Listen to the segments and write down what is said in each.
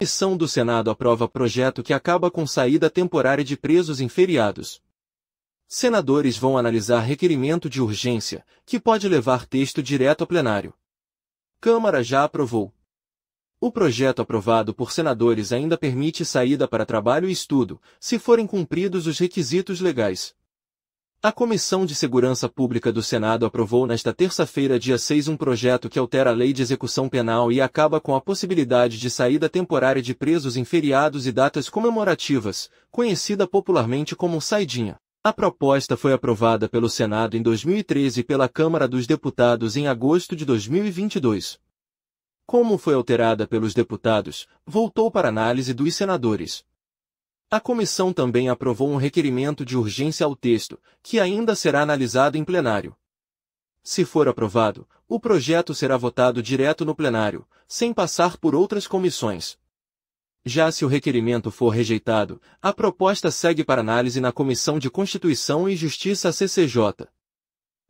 Comissão do Senado aprova projeto que acaba com saída temporária de presos em feriados. Senadores vão analisar requerimento de urgência, que pode levar texto direto ao plenário. Câmara já aprovou. O projeto aprovado por senadores ainda permite saída para trabalho e estudo, se forem cumpridos os requisitos legais. A Comissão de Segurança Pública do Senado aprovou nesta terça-feira, dia 6, um projeto que altera a lei de execução penal e acaba com a possibilidade de saída temporária de presos em feriados e datas comemorativas, conhecida popularmente como saidinha. A proposta foi aprovada pelo Senado em 2013 e pela Câmara dos Deputados em agosto de 2022. Como foi alterada pelos deputados, voltou para análise dos senadores. A comissão também aprovou um requerimento de urgência ao texto, que ainda será analisado em plenário. Se for aprovado, o projeto será votado direto no plenário, sem passar por outras comissões. Já se o requerimento for rejeitado, a proposta segue para análise na Comissão de Constituição e Justiça CCJ.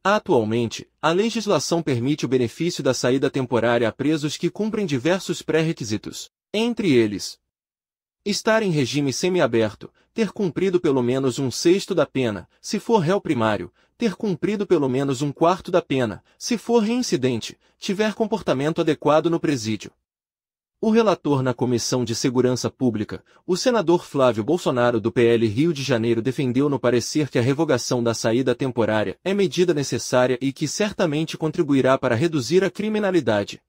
Atualmente, a legislação permite o benefício da saída temporária a presos que cumprem diversos pré-requisitos, entre eles, Estar em regime semiaberto, ter cumprido pelo menos um sexto da pena, se for réu primário, ter cumprido pelo menos um quarto da pena, se for reincidente, tiver comportamento adequado no presídio. O relator na Comissão de Segurança Pública, o senador Flávio Bolsonaro do PL Rio de Janeiro defendeu no parecer que a revogação da saída temporária é medida necessária e que certamente contribuirá para reduzir a criminalidade.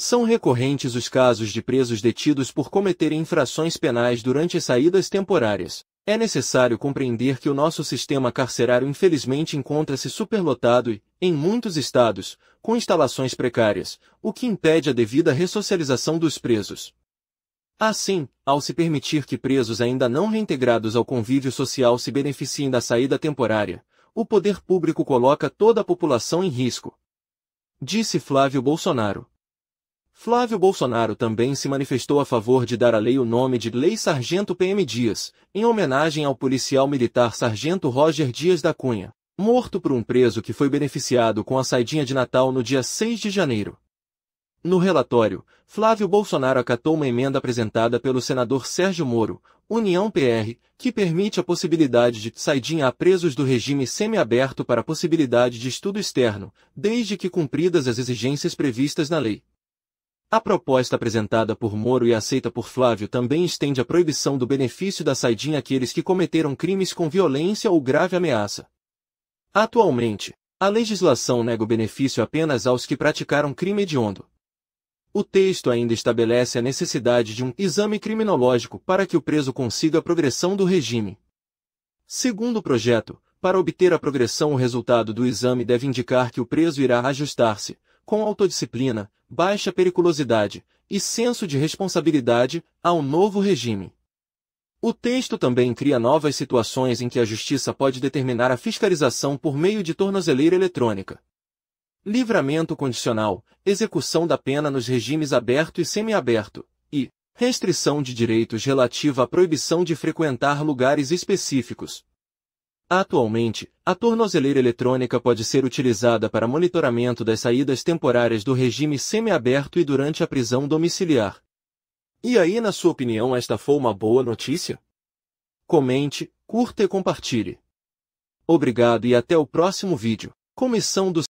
São recorrentes os casos de presos detidos por cometerem infrações penais durante saídas temporárias. É necessário compreender que o nosso sistema carcerário infelizmente encontra-se superlotado e, em muitos estados, com instalações precárias, o que impede a devida ressocialização dos presos. Assim, ao se permitir que presos ainda não reintegrados ao convívio social se beneficiem da saída temporária, o poder público coloca toda a população em risco. Disse Flávio Bolsonaro. Flávio Bolsonaro também se manifestou a favor de dar à lei o nome de Lei Sargento PM Dias, em homenagem ao policial militar Sargento Roger Dias da Cunha, morto por um preso que foi beneficiado com a saidinha de Natal no dia 6 de janeiro. No relatório, Flávio Bolsonaro acatou uma emenda apresentada pelo senador Sérgio Moro, União PR, que permite a possibilidade de saidinha a presos do regime semiaberto para possibilidade de estudo externo, desde que cumpridas as exigências previstas na lei. A proposta apresentada por Moro e aceita por Flávio também estende a proibição do benefício da saidinha àqueles que cometeram crimes com violência ou grave ameaça. Atualmente, a legislação nega o benefício apenas aos que praticaram crime hediondo. O texto ainda estabelece a necessidade de um exame criminológico para que o preso consiga a progressão do regime. Segundo o projeto, para obter a progressão o resultado do exame deve indicar que o preso irá ajustar-se, com autodisciplina, baixa periculosidade e senso de responsabilidade ao novo regime. O texto também cria novas situações em que a justiça pode determinar a fiscalização por meio de tornozeleira eletrônica. Livramento condicional, execução da pena nos regimes aberto e semiaberto, e restrição de direitos relativa à proibição de frequentar lugares específicos, Atualmente, a tornozeleira eletrônica pode ser utilizada para monitoramento das saídas temporárias do regime semiaberto e durante a prisão domiciliar. E aí, na sua opinião, esta foi uma boa notícia? Comente, curta e compartilhe. Obrigado e até o próximo vídeo. Comissão do